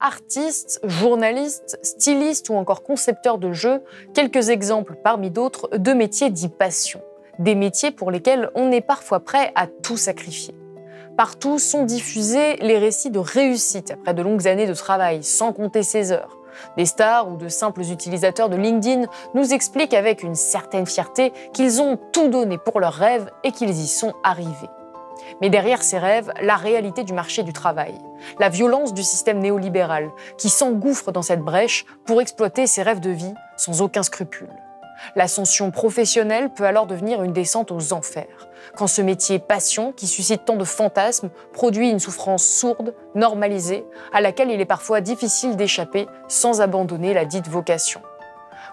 Artistes, journalistes, stylistes ou encore concepteurs de jeux, quelques exemples parmi d'autres de métiers dits passion, des métiers pour lesquels on est parfois prêt à tout sacrifier. Partout sont diffusés les récits de réussite après de longues années de travail, sans compter ses heures. Des stars ou de simples utilisateurs de LinkedIn nous expliquent avec une certaine fierté qu'ils ont tout donné pour leurs rêves et qu'ils y sont arrivés. Mais derrière ces rêves, la réalité du marché du travail, la violence du système néolibéral qui s'engouffre dans cette brèche pour exploiter ses rêves de vie sans aucun scrupule. L'ascension professionnelle peut alors devenir une descente aux enfers, quand ce métier passion, qui suscite tant de fantasmes, produit une souffrance sourde, normalisée, à laquelle il est parfois difficile d'échapper sans abandonner la dite vocation.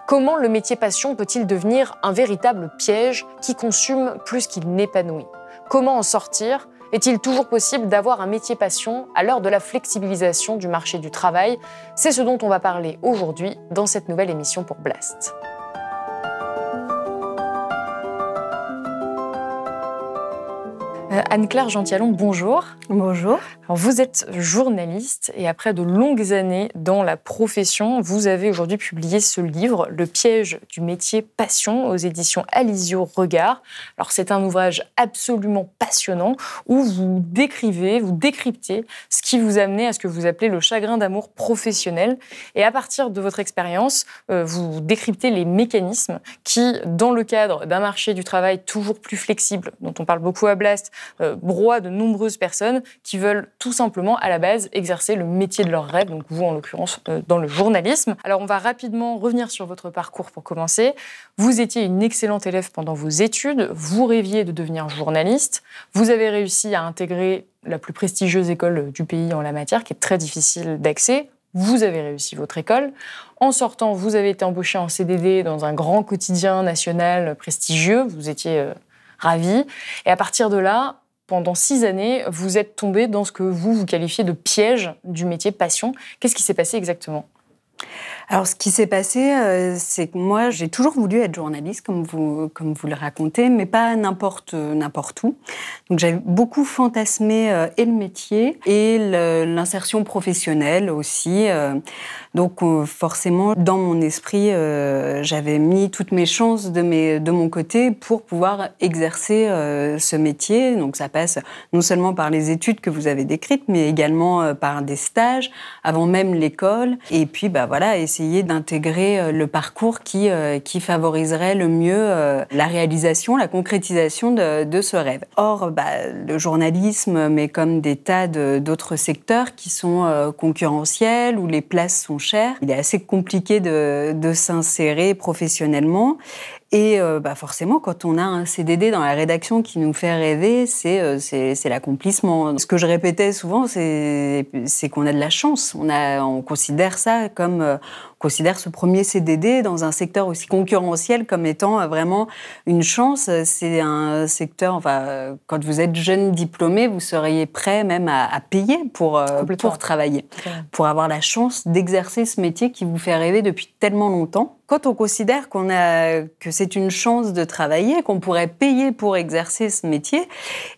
Comment le métier passion peut-il devenir un véritable piège qui consume plus qu'il n'épanouit Comment en sortir est-il toujours possible d'avoir un métier passion à l'heure de la flexibilisation du marché du travail C'est ce dont on va parler aujourd'hui dans cette nouvelle émission pour Blast. Euh, Anne-Claire Gentialon, bonjour. Bonjour. vous êtes journaliste et après de longues années dans la profession, vous avez aujourd'hui publié ce livre, Le piège du métier passion, aux éditions Alizio Regard. Alors c'est un ouvrage absolument passionnant où vous décrivez, vous décryptez ce qui vous amenait à ce que vous appelez le chagrin d'amour professionnel. Et à partir de votre expérience, euh, vous décryptez les mécanismes qui, dans le cadre d'un marché du travail toujours plus flexible, dont on parle beaucoup à Blast, euh, broie de nombreuses personnes qui veulent tout simplement, à la base, exercer le métier de leur rêve, donc vous en l'occurrence euh, dans le journalisme. Alors on va rapidement revenir sur votre parcours pour commencer. Vous étiez une excellente élève pendant vos études, vous rêviez de devenir journaliste, vous avez réussi à intégrer la plus prestigieuse école du pays en la matière, qui est très difficile d'accès. Vous avez réussi votre école. En sortant, vous avez été embauché en CDD dans un grand quotidien national prestigieux. Vous étiez euh, ravi. Et à partir de là, pendant six années, vous êtes tombé dans ce que vous, vous qualifiez de piège du métier passion. Qu'est-ce qui s'est passé exactement alors, ce qui s'est passé, euh, c'est que moi, j'ai toujours voulu être journaliste, comme vous, comme vous le racontez, mais pas n'importe euh, n'importe où. Donc, j'avais beaucoup fantasmé euh, et le métier et l'insertion professionnelle aussi. donc, forcément, dans mon esprit, j'avais mis toutes mes chances de, mes, de mon côté pour pouvoir exercer ce métier. Donc, ça passe non seulement par les études que vous avez décrites, mais également par des stages avant même l'école. Et puis, bah voilà. Et essayer d'intégrer euh, le parcours qui, euh, qui favoriserait le mieux euh, la réalisation, la concrétisation de, ce rêve. Or, bah, le journalisme, mais comme des tas d'autres secteurs qui sont concurrentiels, où les places sont chères, il est assez compliqué de, de s'insérer professionnellement. Et euh, bah forcément, quand on a un CDD dans la rédaction qui nous fait rêver, c'est euh, l'accomplissement. Ce que je répétais souvent, c'est qu'on a de la chance. On, a, on considère ça comme euh, considère ce premier CDD dans un secteur aussi concurrentiel comme étant euh, vraiment une chance. Euh, c'est un secteur, enfin, euh, quand vous êtes jeune diplômé, vous seriez prêt même à, payer pour, pour travailler, pour avoir la chance d'exercer ce métier qui vous fait rêver depuis tellement longtemps. Quand on considère qu'on a, que c'est une chance de travailler, qu'on pourrait payer pour exercer ce métier,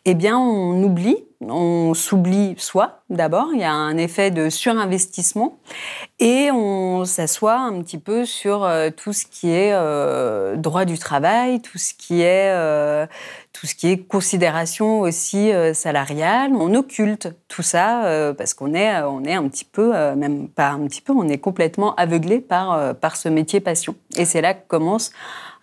eh bien, on oublie on s'oublie soi d'abord, il y a un effet de surinvestissement et on s'assoit un petit peu sur euh, tout ce qui est euh, droit du travail, tout ce qui est euh, tout ce qui est considération aussi salariale, on occulte tout ça parce qu'on est on est un petit peu même pas un petit peu, on est complètement aveuglé par ce métier passion et c'est là que commence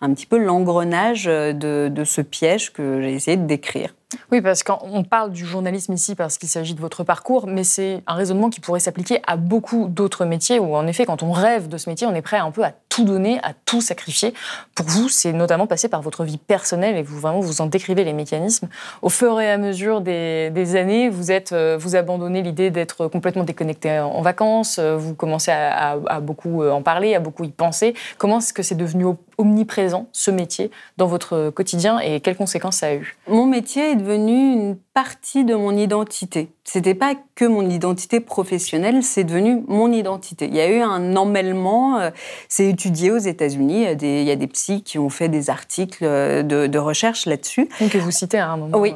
un petit peu l'engrenage de ce piège que j'ai essayé de décrire. Oui, parce qu'on parle du journalisme ici parce qu'il s'agit de votre parcours, mais c'est un raisonnement qui pourrait s'appliquer à beaucoup d'autres métiers où, en effet, quand on rêve de ce métier, on est prêt un peu à tout donner, à tout sacrifier. Pour vous, c'est notamment passé par votre vie personnelle et vous vraiment vous en décrivez les mécanismes. Au fur et à mesure des, années, vous êtes, euh, vous abandonnez l'idée d'être complètement déconnecté en vacances. Euh, vous commencez à, à beaucoup euh, en parler, à beaucoup y penser. Comment est-ce que c'est devenu omniprésent ce métier dans votre quotidien et quelles conséquences ça a eu Mon métier est devenu une partie de mon identité. C'était pas que mon identité professionnelle, c'est devenu mon identité. Il y a eu un emmêlement. Euh, c'est étudié aux États-Unis. Il, y a des psys qui ont fait des articles euh, de, recherche là-dessus. Que vous citez à un moment. Oui.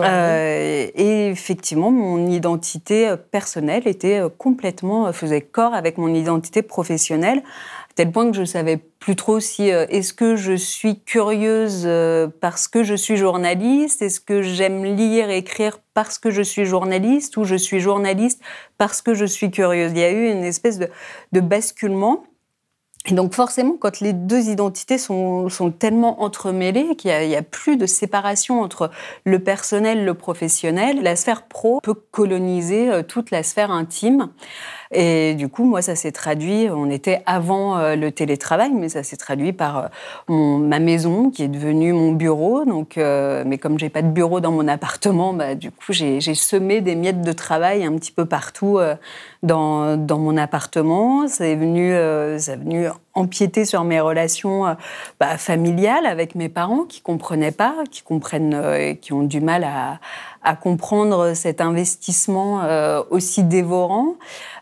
Euh, et effectivement, mon identité personnelle était complètement faisait corps avec mon identité professionnelle tel point que je savais plus trop si euh, est-ce que je suis curieuse euh, parce que je suis journaliste, est-ce que j'aime lire et écrire parce que je suis journaliste ou je suis journaliste parce que je suis curieuse. Il y a eu une espèce de, basculement. Et donc forcément, quand les deux identités sont, tellement entremêlées qu'il n'y a, a, plus de séparation entre le personnel, le professionnel, la sphère pro peut coloniser euh, toute la sphère intime. Et du coup, moi, ça s'est traduit, on était avant euh, le télétravail, mais ça s'est traduit par euh, ma maison qui est devenue mon bureau. Donc, euh, mais comme j'ai pas de bureau dans mon appartement, bah, du coup, j'ai semé des miettes de travail un petit peu partout dans, dans, mon appartement. C'est venu, ça venu empiéter sur mes relations euh, bah, familiales avec mes parents qui comprenaient pas, qui comprennent, euh, qui ont du mal à, comprendre cet investissement euh, aussi dévorant.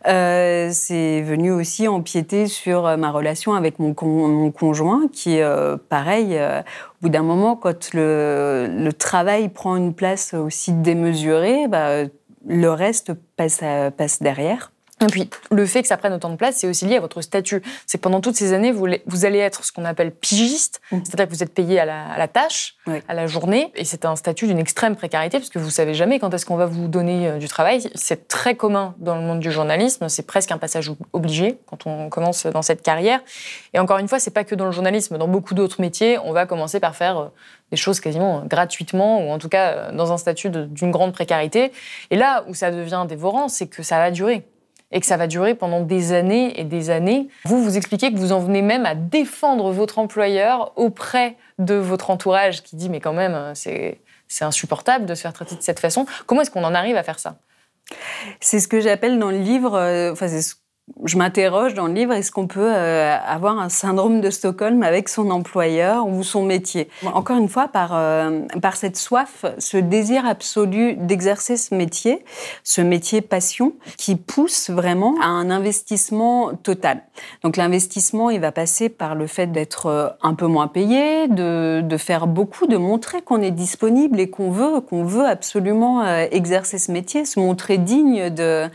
c'est venu aussi empiéter sur ma relation avec mon, conjoint qui, pareil, au bout d'un moment, quand le, travail prend une place aussi démesurée, bah, le reste passe, passe derrière. Et puis, le fait que ça prenne autant de place, c'est aussi lié à votre statut. C'est que pendant toutes ces années, vous, allez être ce qu'on appelle pigiste, mmh. c'est-à-dire que vous êtes payé à la, tâche, à la journée, et c'est un statut d'une extrême précarité, parce que vous savez jamais quand est-ce qu'on va vous donner euh, du travail. C'est très commun dans le monde du journalisme, c'est presque un passage obligé quand on commence dans cette carrière. Et encore une fois, c'est pas que dans le journalisme, dans beaucoup d'autres métiers, on va commencer par faire euh, des choses quasiment euh, gratuitement, ou en tout cas dans un statut d'une grande précarité. Et là où ça devient dévorant, c'est que ça va durer et que ça va durer pendant des années et des années. Vous vous expliquez que vous en venez même à défendre votre employeur auprès de votre entourage qui dit mais quand même euh, c'est insupportable de se faire traiter de cette façon. Comment est-ce qu'on en arrive à faire ça C'est ce que j'appelle dans le livre, euh, enfin c'est je m'interroge dans le livre, est-ce qu'on peut euh, avoir un syndrome de Stockholm avec son employeur ou son métier Encore une fois, par, euh, par cette soif, ce désir absolu d'exercer ce métier, ce métier passion, qui pousse vraiment à un investissement total. Donc l'investissement, il va passer par le fait d'être euh, un peu moins payé, de, de faire beaucoup, de montrer qu'on est disponible et qu'on veut, qu'on veut absolument exercer ce métier, se montrer digne de,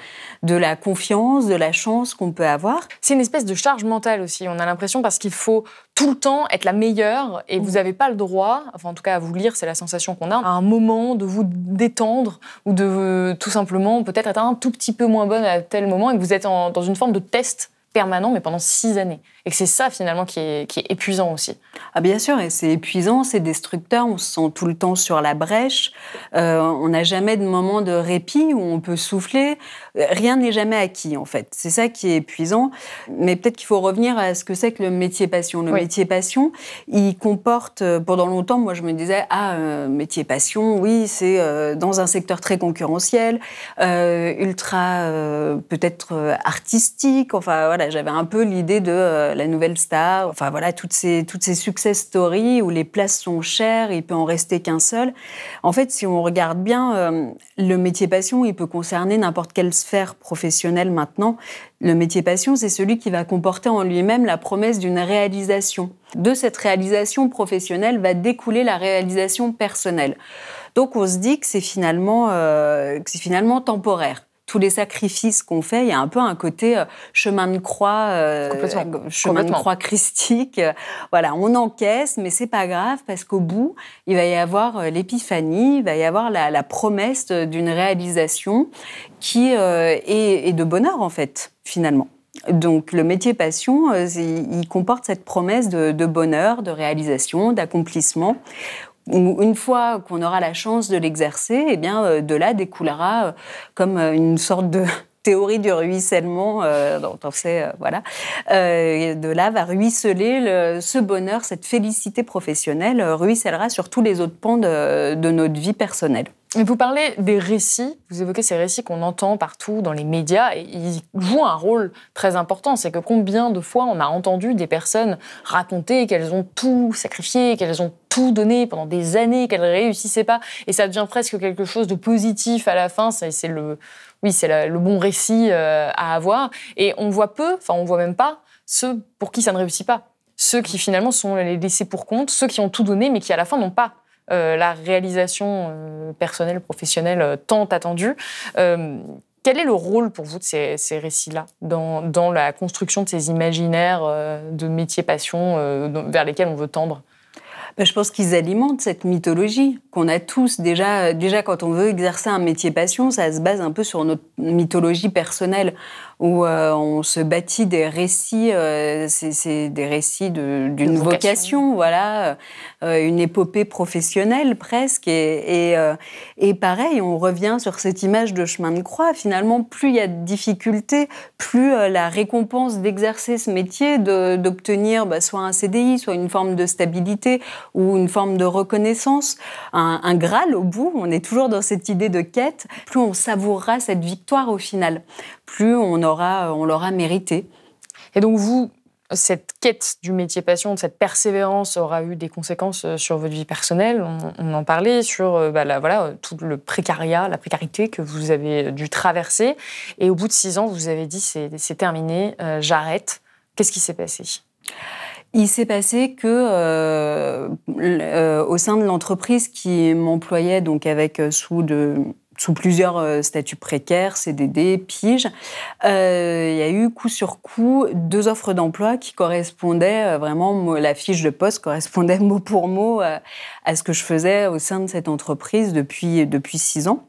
de la confiance, de la chance qu'on peut avoir. C'est une espèce de charge mentale aussi, on a l'impression, parce qu'il faut tout le temps être la meilleure et vous n'avez mm. pas le droit, enfin en tout cas à vous lire, c'est la sensation qu'on a, à un moment de vous détendre ou de euh, tout simplement peut-être être un tout petit peu moins bonne à tel moment et que vous êtes dans une forme de test permanent, mais pendant six années. Et que c'est ça finalement qui est, épuisant aussi. Ah bien sûr, et c'est épuisant, c'est destructeur, on se sent tout le temps sur la brèche, euh, on n'a jamais de moment de répit où on peut souffler, rien n'est jamais acquis en fait. C'est ça qui est épuisant, mais peut-être qu'il faut revenir à ce que c'est que le métier passion. Le métier passion, il comporte, euh, pendant longtemps, moi je me disais, ah, euh, métier passion, oui, c'est dans un secteur très concurrentiel, ultra peut-être artistique, enfin voilà j'avais un peu l'idée de euh, la nouvelle star, enfin voilà, toutes ces, toutes ces success stories où les places sont chères, il peut en rester qu'un seul. En fait, si on regarde bien, euh, le métier passion, il peut concerner n'importe quelle sphère professionnelle maintenant. Le métier passion, c'est celui qui va comporter en lui-même la promesse d'une réalisation. De cette réalisation professionnelle va découler la réalisation personnelle. Donc on se dit que c'est finalement, euh, finalement temporaire tous les sacrifices qu'on fait, il y a un peu un côté euh, chemin de croix, euh, euh, chemin de croix christique. Voilà, on encaisse, mais c'est pas grave parce qu'au bout, il va y avoir l'épiphanie, il va y avoir la, promesse d'une réalisation qui est, de bonheur en fait, finalement. Donc le métier passion, il comporte cette promesse de bonheur, de réalisation, d'accomplissement, une fois qu'on aura la chance de l'exercer, eh bien, euh, de là découlera euh, comme euh, une sorte de théorie du ruissellement, dont sait, voilà, de là va ruisseler ce bonheur, cette félicité professionnelle, ruissellera sur tous les autres pans de, notre vie personnelle. vous parlez des récits, vous évoquez ces récits qu'on entend partout dans les médias et ils jouent un rôle très important. C'est que combien de fois on a entendu des personnes raconter qu'elles ont tout sacrifié, qu'elles ont tout donné pendant des années, qu'elle réussissait pas, et ça devient presque quelque chose de positif à la fin. C'est le, oui, c'est le bon récit euh, à avoir. Et on voit peu, enfin on voit même pas ceux pour qui ça ne réussit pas, ceux qui finalement sont laissés pour compte, ceux qui ont tout donné mais qui à la fin n'ont pas euh, la réalisation euh, personnelle, professionnelle tant attendue. Quel est le rôle pour vous de ces, récits-là dans, la construction de ces imaginaires de métiers passion vers lesquels on veut tendre bah, je pense qu'ils alimentent cette mythologie qu'on a tous. Déjà, déjà, quand on veut exercer un métier passion, ça se base un peu sur notre mythologie personnelle, où euh, on se bâtit des récits, euh, c'est des récits d'une vocation. voilà, euh, une épopée professionnelle presque. Et, pareil, on revient sur cette image de chemin de croix. Finalement, plus il y a de difficultés, plus la récompense d'exercer ce métier, d'obtenir bah, soit un CDI, soit une forme de stabilité, ou une forme de reconnaissance, un, Graal au bout. On est toujours dans cette idée de quête. Plus on savourera cette victoire au final, plus on aura, euh, on l'aura méritée. Et donc vous, cette quête du métier passion, cette persévérance aura eu des conséquences euh, sur votre vie personnelle. On, en parlait sur euh, bah, voilà, tout le précariat, la précarité que vous avez dû traverser. Et au bout de six ans, vous avez dit c'est terminé, j'arrête. Qu'est-ce qui s'est passé il s'est passé que euh, euh, au sein de l'entreprise qui m'employait donc avec euh, sous de sous plusieurs statuts précaires, CDD, pige, il y a eu coup sur coup deux offres d'emploi qui correspondaient vraiment, la fiche de poste correspondait mot pour mot à, ce que je faisais au sein de cette entreprise depuis, depuis six ans.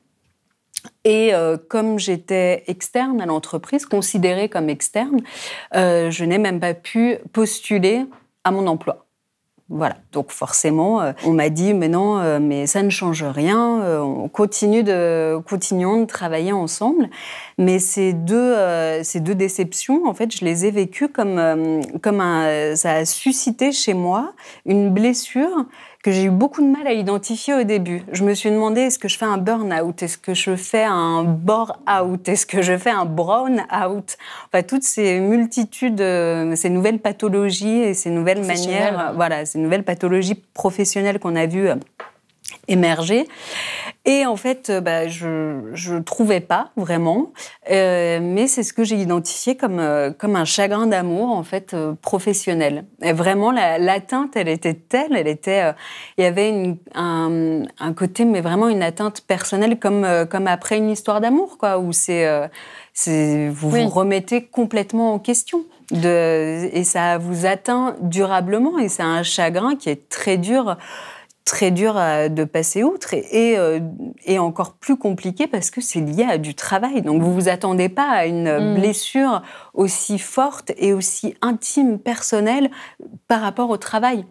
Et euh, comme j'étais externe à l'entreprise, considérée comme externe, euh, je n'ai même pas pu postuler à mon emploi. Voilà, donc forcément, euh, on m'a dit, mais non, mais ça ne change rien, on continue de, continuons de travailler ensemble. Mais ces deux, ces deux déceptions, en fait, je les ai vécues comme, comme ça a suscité chez moi une blessure que j'ai eu beaucoup de mal à identifier au début. Je me suis demandé est-ce que je fais un burn-out Est-ce que je fais un bore-out Est-ce que je fais un brown-out Enfin, toutes ces multitudes, euh, ces nouvelles pathologies et ces nouvelles manières, euh, voilà, ces nouvelles pathologies professionnelles qu'on a vues euh, émergé Et en fait, euh, bah, je ne trouvais pas vraiment, euh, mais c'est ce que j'ai identifié comme, euh, comme un chagrin d'amour en fait professionnel. Et vraiment, l'atteinte, la, elle était telle, elle était, il y avait un, un, côté, mais vraiment une atteinte personnelle comme, comme après une histoire d'amour, quoi, où c'est vous vous remettez complètement en question. De, et ça vous atteint durablement et c'est un chagrin qui est très dur très dur de passer outre et, euh, et, encore plus compliqué parce que c'est lié à du travail. Donc vous ne vous attendez pas à une mm. blessure aussi forte et aussi intime, personnelle par rapport au travail.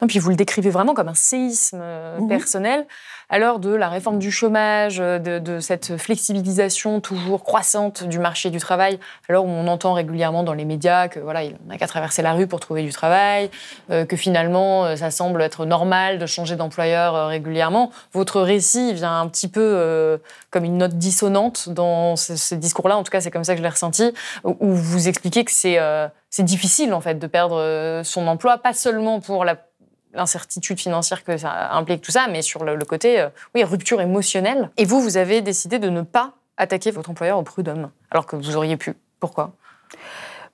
Non, puis vous le décrivez vraiment comme un séisme euh, personnel à l'heure de la réforme du chômage, euh, de, cette flexibilisation toujours croissante du marché du travail, alors où on entend régulièrement dans les médias que voilà, il n'a qu'à traverser la rue pour trouver du travail, euh, que finalement euh, ça semble être normal de changer d'employeur régulièrement. Votre récit vient un petit peu comme une note dissonante dans ce, discours-là, en tout cas c'est comme ça que je l'ai ressenti, où vous expliquez que c'est difficile en fait de perdre son emploi, pas seulement pour la l'incertitude financière que ça implique, tout ça, mais sur le, côté, euh, oui, rupture émotionnelle. Et vous, vous avez décidé de ne pas attaquer votre employeur au prud'homme, alors que vous auriez pu. Pourquoi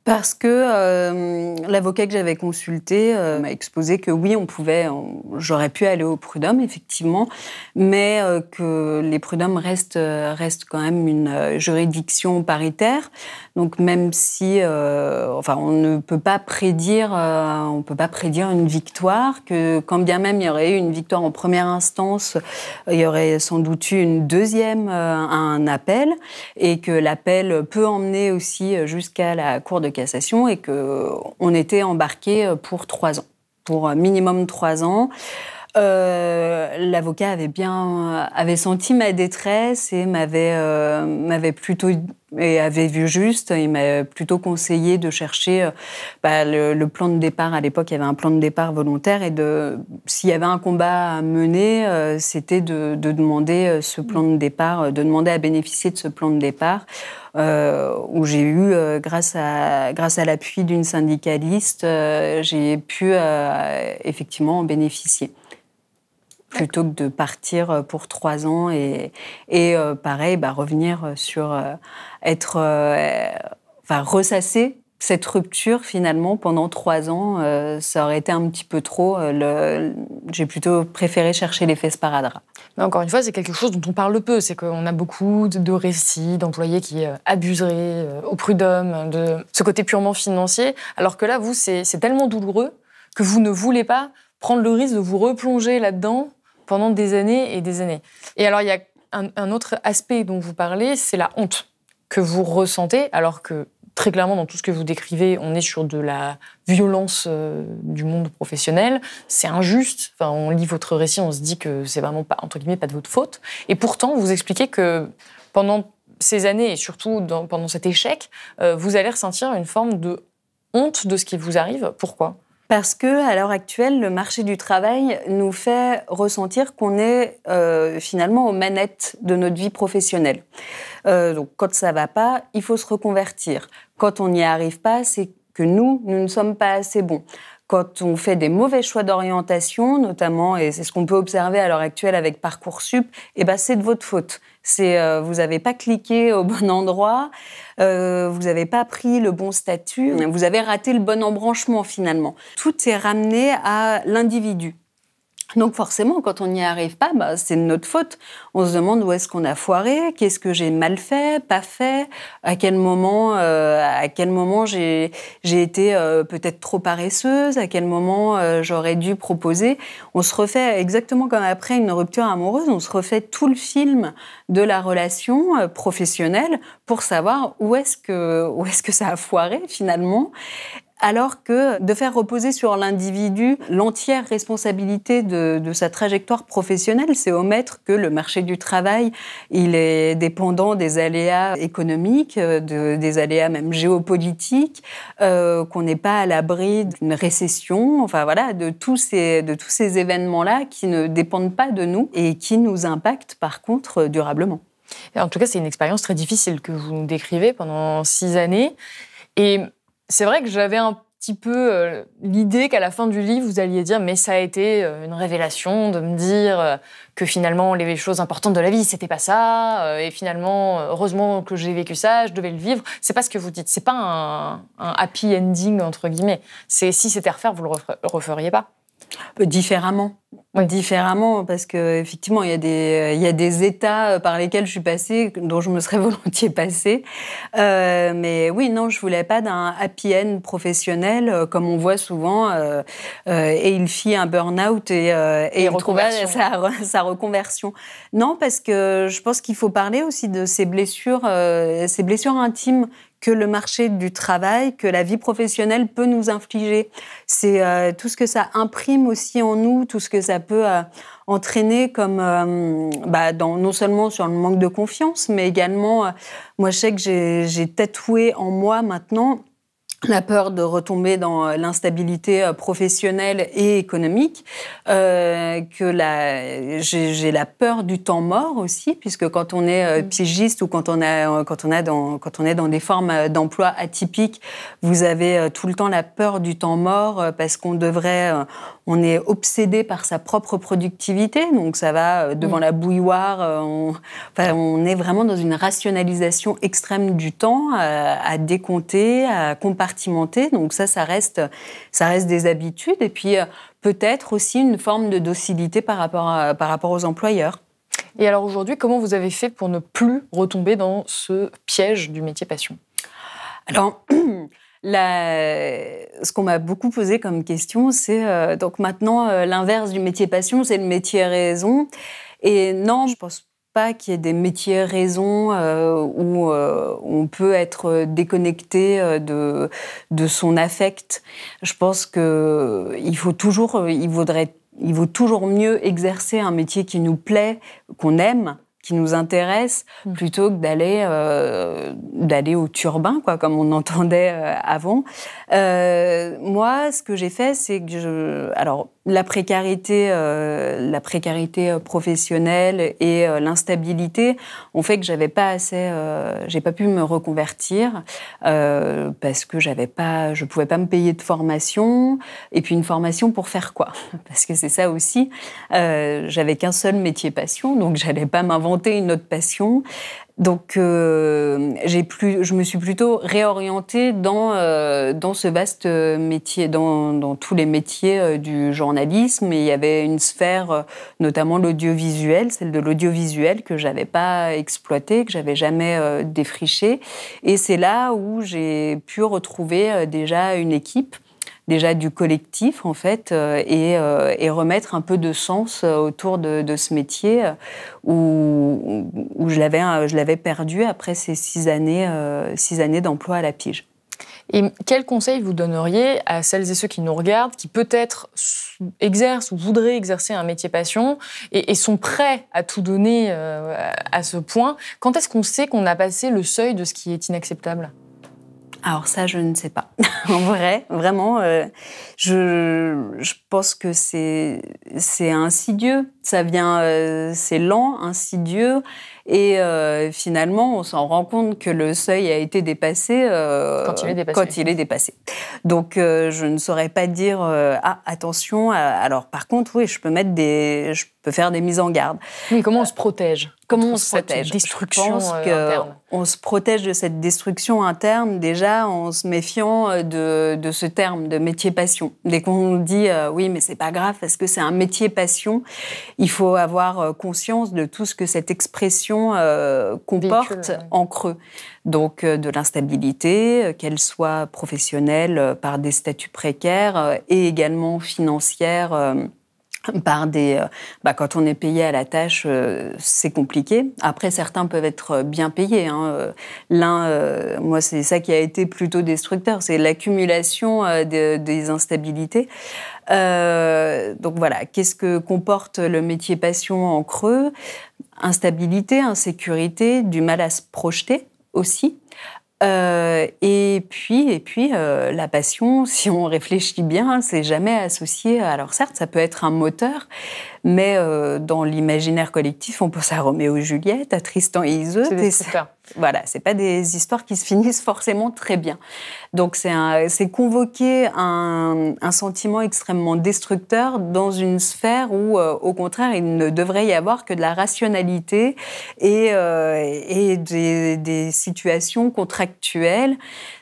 parce que euh, l'avocat que j'avais consulté euh, m'a exposé que oui, on pouvait, j'aurais pu aller au prud'homme, effectivement, mais euh, que les prud'hommes restent, restent quand même une juridiction paritaire. Donc même si, enfin, on ne peut pas prédire, on peut pas prédire une victoire, que quand bien même il y aurait eu une victoire en première instance, il y aurait sans doute eu une deuxième, un appel, et que l'appel peut emmener aussi jusqu'à la Cour de cassation et qu'on était embarqué euh, pour trois ans, pour euh, minimum trois ans. Euh, l'avocat avait bien avait senti ma détresse et m'avait euh, m'avait plutôt et avait vu juste. Il m'a plutôt conseillé de chercher euh, bah, le, plan de départ. À l'époque, il y avait un plan de départ volontaire et de s'il y avait un combat à mener, c'était de, demander ce plan de départ, de demander à bénéficier de ce plan de départ. où j'ai eu, grâce à, grâce à l'appui d'une syndicaliste, j'ai pu effectivement en bénéficier plutôt que de partir euh, pour trois ans et, et euh, pareil, bah, revenir euh, sur être, enfin ressasser cette rupture finalement pendant trois ans, ça aurait été un petit peu trop. Le... J'ai plutôt préféré chercher l'effet sparadrap. Mais encore une fois, c'est quelque chose dont on parle peu. C'est qu'on a beaucoup de récits d'employés qui abuseraient au prud'homme de ce côté purement financier, alors que là, vous, c'est tellement douloureux que vous ne voulez pas prendre le risque de vous replonger là-dedans pendant des années et des années. Et alors, il y a un, autre aspect dont vous parlez, c'est la honte que vous ressentez, alors que très clairement, dans tout ce que vous décrivez, on est sur de la violence euh, du monde professionnel. C'est injuste. Enfin, on lit votre récit, on se dit que c'est vraiment pas, entre guillemets, pas de votre faute. Et pourtant, vous expliquez que pendant ces années et surtout pendant cet échec, euh, vous allez ressentir une forme de honte de ce qui vous arrive. Pourquoi parce que à l'heure actuelle, le marché du travail nous fait ressentir qu'on est euh, finalement aux manettes de notre vie professionnelle. Euh, donc, quand ça va pas, il faut se reconvertir. Quand on n'y arrive pas, c'est que nous, nous ne sommes pas assez bons quand on fait des mauvais choix d'orientation, notamment, et c'est ce qu'on peut observer à l'heure actuelle avec Parcoursup, eh ben c'est de votre faute. C'est euh, vous n'avez pas cliqué au bon endroit, euh, vous n'avez pas pris le bon statut, vous avez raté le bon embranchement finalement. Tout est ramené à l'individu. Donc forcément, quand on n'y arrive pas, bah, c'est de notre faute. On se demande où est-ce qu'on a foiré, qu'est-ce que j'ai mal fait, pas fait, à quel moment, euh, à quel moment j'ai été euh, peut-être trop paresseuse, à quel moment euh, j'aurais dû proposer. On se refait exactement comme après une rupture amoureuse, on se refait tout le film de la relation euh, professionnelle pour savoir où est-ce que où est-ce que ça a foiré finalement alors que de faire reposer sur l'individu l'entière responsabilité de, sa trajectoire professionnelle, c'est omettre que le marché du travail, il est dépendant des aléas économiques, euh, de, des aléas même géopolitiques, euh, qu'on n'est pas à l'abri d'une récession, enfin voilà, de tous ces, de tous ces événements-là qui ne dépendent pas de nous et qui nous impactent par contre durablement. En tout cas, c'est une expérience très difficile que vous nous décrivez pendant six années. Et c'est vrai que j'avais un petit peu euh, l'idée qu'à la fin du livre, vous alliez dire, mais ça a été euh, une révélation de me dire euh, que finalement, les choses importantes de la vie, c'était pas ça, et finalement, heureusement que j'ai vécu ça, je devais le vivre. C'est pas ce que vous dites, c'est pas un, happy ending, entre guillemets. C'est si c'était à refaire, vous le referiez pas. Différemment différemment parce que effectivement il y a des il y a des états euh, par lesquels je suis passée dont je me serais volontiers passée euh, mais oui non je voulais pas d'un happy end professionnel euh, comme on voit souvent et il fit un burn out et, il sa, sa, reconversion non parce que je pense qu'il faut parler aussi de ces blessures ces blessures intimes que le marché du travail, que la vie professionnelle peut nous infliger. C'est tout ce que ça imprime aussi en nous, tout ce que que ça peut euh, entraîner comme euh, bah, non seulement sur le manque de confiance, mais également, euh, moi je sais que j'ai tatoué en moi maintenant la peur de retomber dans euh, l'instabilité euh, professionnelle et économique, euh, que j'ai, la peur du temps mort aussi, puisque quand on est mm. pigiste ou quand on, a, quand, on a dans, quand on est dans des formes d'emploi atypiques, vous avez tout le temps la peur du temps mort parce qu'on devrait, on est obsédé par sa propre productivité, donc ça va mm. devant la bouilloire, on, est vraiment dans une rationalisation extrême du temps à, à décompter, à comparer donc ça, ça reste, ça reste des habitudes et puis euh, peut-être aussi une forme de docilité par rapport, par rapport aux employeurs. Et alors aujourd'hui, comment vous avez fait pour ne plus retomber dans ce piège du métier passion Alors, ce qu'on m'a beaucoup posé comme question, c'est euh, donc maintenant euh, l'inverse du métier passion, c'est le métier raison. Et non, je pense qu'il y ait des métiers raisons euh, où euh, on peut être déconnecté euh, de, de son affect. Je pense qu'il faut toujours, il vaudrait, il vaut toujours mieux exercer un métier qui nous plaît, qu'on aime, qui nous intéresse mmh. plutôt que d'aller d'aller au turbin quoi comme on entendait avant. moi ce que j'ai fait c'est que je alors la précarité, euh, la précarité euh, professionnelle et euh, l'instabilité ont fait que j'avais pas assez, euh, j'ai pas pu me reconvertir euh, parce que j'avais pas, je pouvais pas me payer de formation et puis une formation pour faire quoi Parce que c'est ça aussi. j'avais qu'un seul métier passion, donc j'allais pas m'inventer une autre passion donc, euh, plus, je me suis plutôt réorientée dans, euh, dans ce vaste euh, métier, dans, dans tous les métiers euh, du journalisme. Et il y avait une sphère, notamment l'audiovisuel, celle de l'audiovisuel que j'avais pas exploité, que j'avais jamais défriché. Et c'est là où j'ai pu retrouver déjà une équipe déjà du collectif en fait euh, euh, et, remettre un peu de sens euh, autour de, ce métier où, je l'avais perdu après ces six années, années d'emploi à la pige. Et quel conseil vous donneriez à celles et ceux qui nous regardent, qui peut-être exercent ou voudraient exercer un métier passion et, sont prêts à tout donner à ce point Quand est-ce qu'on sait qu'on a passé le seuil de ce qui est inacceptable alors ça, je ne sais pas. en vrai, vraiment, euh, je, je, pense que c'est insidieux ça vient, euh, c'est lent, insidieux, et euh, finalement, on s'en rend compte que le seuil a été dépassé, euh, quand, il est dépassé. Donc, je ne saurais pas dire ah attention. Alors, par contre, oui, je peux mettre des, je peux faire des mises en garde. Mais comment on se protège Comment on, se protège Destruction je pense interne. On se protège de cette destruction interne déjà en se méfiant de, de ce terme de métier passion. Dès qu'on dit oui, mais c'est pas grave parce que c'est un métier passion, il faut avoir euh, conscience de tout ce que cette expression euh, comporte en creux. Donc euh, de l'instabilité, qu'elle soit professionnelle par des statuts précaires et également financière par des bah, quand on est payé à la tâche c'est compliqué après certains peuvent être bien payés hein, l'un moi c'est ça qui a été plutôt destructeur c'est l'accumulation des instabilités donc voilà, qu'est-ce que comporte le métier passion en creux Instabilité, insécurité, du mal à se projeter aussi. Euh, et puis, et puis euh, la passion, si on réfléchit bien, hein, c'est jamais associé. Alors certes, ça peut être un moteur, mais euh, dans l'imaginaire collectif, on pense à Roméo et Juliette, à Tristan et Iseult. C'est voilà, c'est pas des histoires qui se finissent forcément très bien. Donc c'est convoquer un, sentiment extrêmement destructeur dans une sphère où, euh, au contraire, il ne devrait y avoir que de la rationalité et, euh, des, situations contractuelles.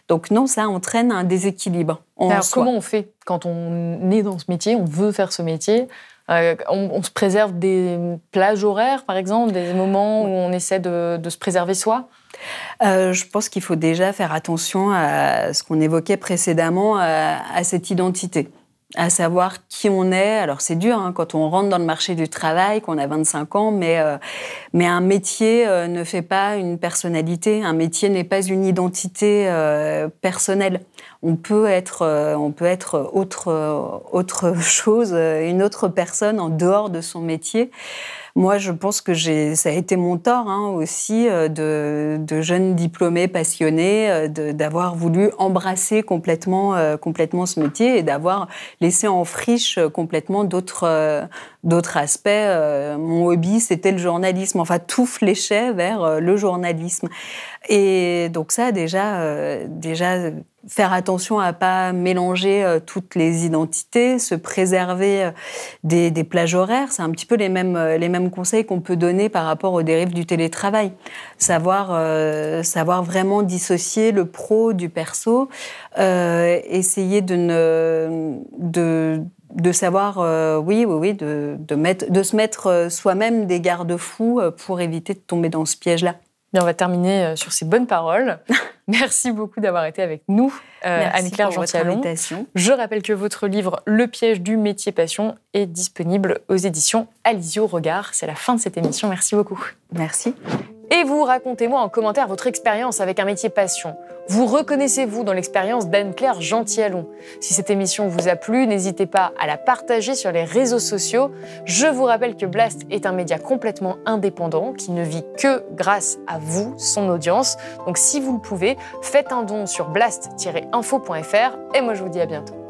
Donc non, ça entraîne un déséquilibre. Alors comment on fait quand on est dans ce métier, on veut faire ce métier euh, on, se préserve des plages horaires, par exemple, des moments où on essaie de, se préserver soi euh, je pense qu'il faut déjà faire attention à ce qu'on évoquait précédemment, euh, à, cette identité à savoir qui on est. Alors c'est dur hein, quand on rentre dans le marché du travail, qu'on a 25 ans, mais, un métier ne fait pas une personnalité, un métier n'est pas une identité personnelle on peut être, euh, on peut être autre, euh, autre chose, euh, une autre personne en dehors de son métier. Moi, je pense que ça a été mon tort hein, aussi de, de diplômé passionné, passionnés, d'avoir voulu embrasser complètement, complètement ce métier et d'avoir laissé en friche complètement d'autres d'autres aspects. mon hobby, c'était le journalisme. Enfin, tout fléchait vers le journalisme. Et donc ça, déjà, déjà faire attention à pas mélanger euh, toutes les identités, se préserver euh, des, plages horaires. C'est un petit peu les mêmes, euh, les mêmes conseils qu'on peut donner par rapport aux dérives du télétravail. Savoir, savoir vraiment dissocier le pro du perso, essayer de ne, de, de savoir, oui, oui, oui, de, de, mettre, de se mettre soi-même des garde-fous pour éviter de tomber dans ce piège-là on va terminer euh, sur ces bonnes paroles. Merci beaucoup d'avoir été avec nous, euh, Anne-Claire Gentilallon. Je rappelle que votre livre Le piège du métier passion est disponible aux éditions Alizio Regard. C'est la fin de cette émission. Merci beaucoup. Merci. Et vous, racontez-moi en commentaire votre expérience avec un métier passion. Vous reconnaissez-vous dans l'expérience d'Anne-Claire Gentialon Si cette émission vous a plu, n'hésitez pas à la partager sur les réseaux sociaux. Je vous rappelle que Blast est un média complètement indépendant qui ne vit que grâce à vous, son audience. Donc si vous le pouvez, faites un don sur blast-info.fr et moi je vous dis à bientôt.